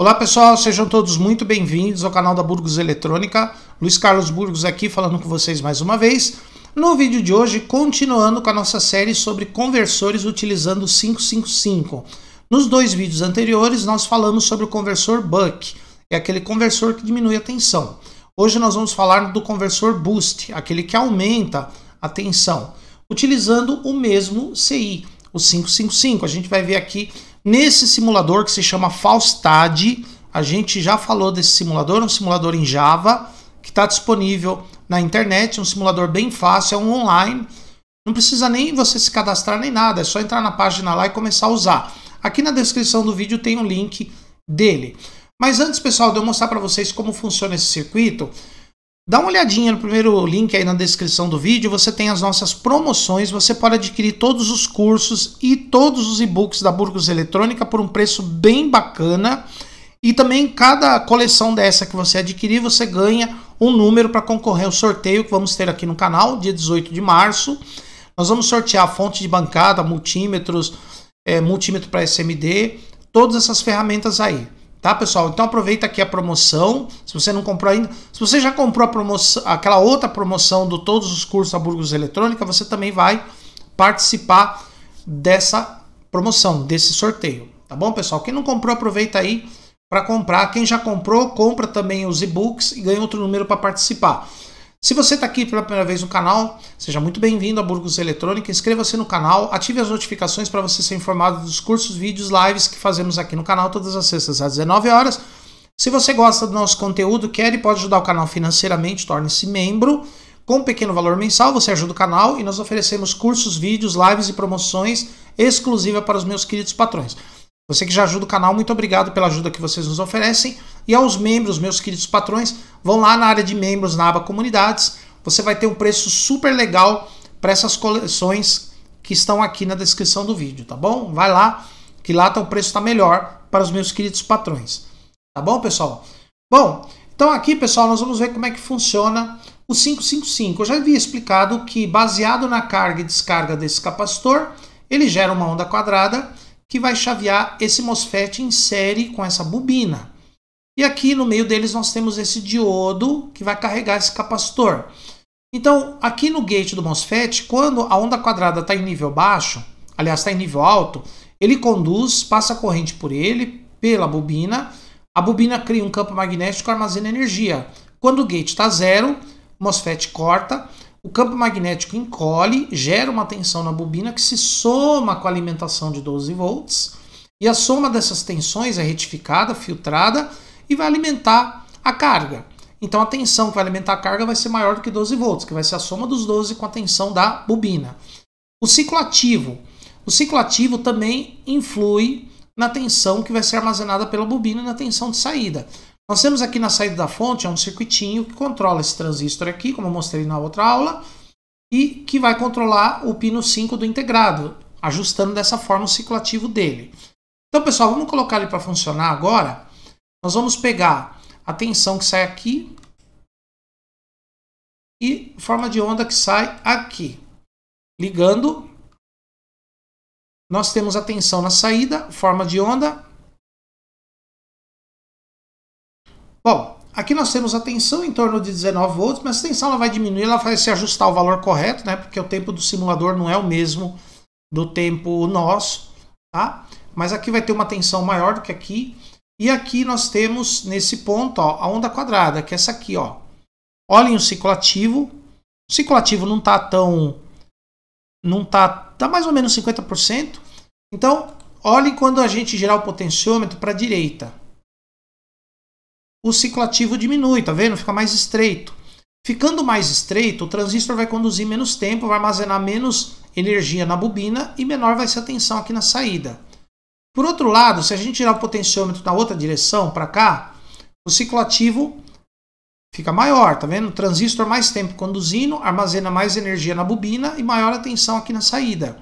Olá pessoal, sejam todos muito bem-vindos ao canal da Burgos Eletrônica. Luiz Carlos Burgos aqui falando com vocês mais uma vez. No vídeo de hoje, continuando com a nossa série sobre conversores utilizando 555. Nos dois vídeos anteriores, nós falamos sobre o conversor buck, é aquele conversor que diminui a tensão. Hoje nós vamos falar do conversor boost, aquele que aumenta a tensão, utilizando o mesmo CI, o 555. A gente vai ver aqui Nesse simulador que se chama Faustad, a gente já falou desse simulador, um simulador em Java, que está disponível na internet, um simulador bem fácil, é um online. Não precisa nem você se cadastrar nem nada, é só entrar na página lá e começar a usar. Aqui na descrição do vídeo tem o um link dele. Mas antes, pessoal, de eu mostrar para vocês como funciona esse circuito, Dá uma olhadinha no primeiro link aí na descrição do vídeo, você tem as nossas promoções, você pode adquirir todos os cursos e todos os e-books da Burgos Eletrônica por um preço bem bacana. E também cada coleção dessa que você adquirir, você ganha um número para concorrer ao sorteio que vamos ter aqui no canal, dia 18 de março. Nós vamos sortear fonte de bancada, multímetros, é, multímetro para SMD, todas essas ferramentas aí tá, pessoal? Então aproveita aqui a promoção. Se você não comprou ainda, se você já comprou a promoção, aquela outra promoção do todos os cursos da Burgos Eletrônica, você também vai participar dessa promoção, desse sorteio, tá bom, pessoal? Quem não comprou, aproveita aí para comprar. Quem já comprou, compra também os e-books e ganha outro número para participar. Se você está aqui pela primeira vez no canal, seja muito bem-vindo a Burgos Eletrônica. Inscreva-se no canal, ative as notificações para você ser informado dos cursos, vídeos, lives que fazemos aqui no canal todas as sextas às 19 horas. Se você gosta do nosso conteúdo, quer e pode ajudar o canal financeiramente, torne-se membro. Com um pequeno valor mensal, você ajuda o canal e nós oferecemos cursos, vídeos, lives e promoções exclusiva para os meus queridos patrões. Você que já ajuda o canal, muito obrigado pela ajuda que vocês nos oferecem. E aos membros, meus queridos patrões, vão lá na área de membros, na aba comunidades. Você vai ter um preço super legal para essas coleções que estão aqui na descrição do vídeo, tá bom? Vai lá, que lá tá, o preço está melhor para os meus queridos patrões. Tá bom, pessoal? Bom, então aqui, pessoal, nós vamos ver como é que funciona o 555. Eu já havia explicado que, baseado na carga e descarga desse capacitor, ele gera uma onda quadrada que vai chavear esse MOSFET em série com essa bobina. E aqui no meio deles nós temos esse diodo que vai carregar esse capacitor. Então, aqui no gate do MOSFET, quando a onda quadrada está em nível baixo, aliás, está em nível alto, ele conduz, passa a corrente por ele, pela bobina, a bobina cria um campo magnético e armazena energia. Quando o gate está zero, o MOSFET corta, o campo magnético encolhe, gera uma tensão na bobina que se soma com a alimentação de 12 volts, e a soma dessas tensões é retificada, filtrada e vai alimentar a carga. Então a tensão que vai alimentar a carga vai ser maior do que 12 volts, que vai ser a soma dos 12 com a tensão da bobina. O ciclo ativo. O ciclo ativo também influi na tensão que vai ser armazenada pela bobina e na tensão de saída. Nós temos aqui na saída da fonte é um circuitinho que controla esse transistor aqui, como eu mostrei na outra aula, e que vai controlar o pino 5 do integrado, ajustando dessa forma o ciclo ativo dele. Então, pessoal, vamos colocar ele para funcionar agora. Nós vamos pegar a tensão que sai aqui e forma de onda que sai aqui. Ligando, nós temos a tensão na saída, forma de onda Bom, aqui nós temos a tensão em torno de 19 volts, mas a tensão ela vai diminuir, ela vai se ajustar ao valor correto, né? Porque o tempo do simulador não é o mesmo do tempo nosso, tá? Mas aqui vai ter uma tensão maior do que aqui. E aqui nós temos nesse ponto, ó, a onda quadrada, que é essa aqui, ó. Olhem o ciclo ativo. O ciclo ativo não está tão não está, tá mais ou menos 50%. Então, olhem quando a gente girar o potenciômetro para a direita o ciclo ativo diminui, tá vendo? Fica mais estreito. Ficando mais estreito, o transistor vai conduzir menos tempo, vai armazenar menos energia na bobina e menor vai ser a tensão aqui na saída. Por outro lado, se a gente tirar o potenciômetro na outra direção, para cá, o ciclo ativo fica maior, tá vendo? O transistor mais tempo conduzindo, armazena mais energia na bobina e maior a tensão aqui na saída.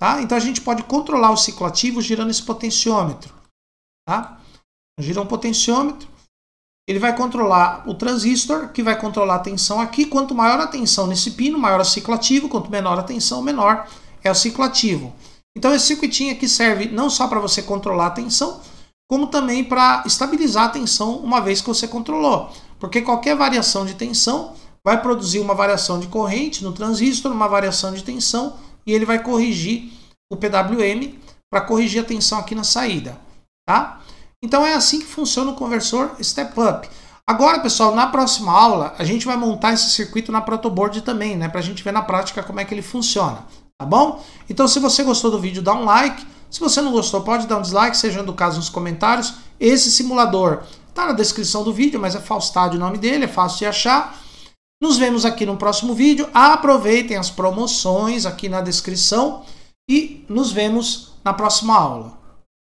Tá? Então a gente pode controlar o ciclo ativo girando esse potenciômetro. Tá? Então, Gira um potenciômetro, ele vai controlar o transistor, que vai controlar a tensão aqui. Quanto maior a tensão nesse pino, maior o ciclo ativo. Quanto menor a tensão, menor é o ciclo ativo. Então esse circuitinho aqui serve não só para você controlar a tensão, como também para estabilizar a tensão uma vez que você controlou. Porque qualquer variação de tensão vai produzir uma variação de corrente no transistor, uma variação de tensão, e ele vai corrigir o PWM para corrigir a tensão aqui na saída. Tá? Então é assim que funciona o conversor Step Up. Agora, pessoal, na próxima aula, a gente vai montar esse circuito na protoboard também, né? Para a gente ver na prática como é que ele funciona, tá bom? Então, se você gostou do vídeo, dá um like. Se você não gostou, pode dar um dislike, seja do caso nos comentários. Esse simulador está na descrição do vídeo, mas é Faustad o nome dele, é fácil de achar. Nos vemos aqui no próximo vídeo. Aproveitem as promoções aqui na descrição e nos vemos na próxima aula.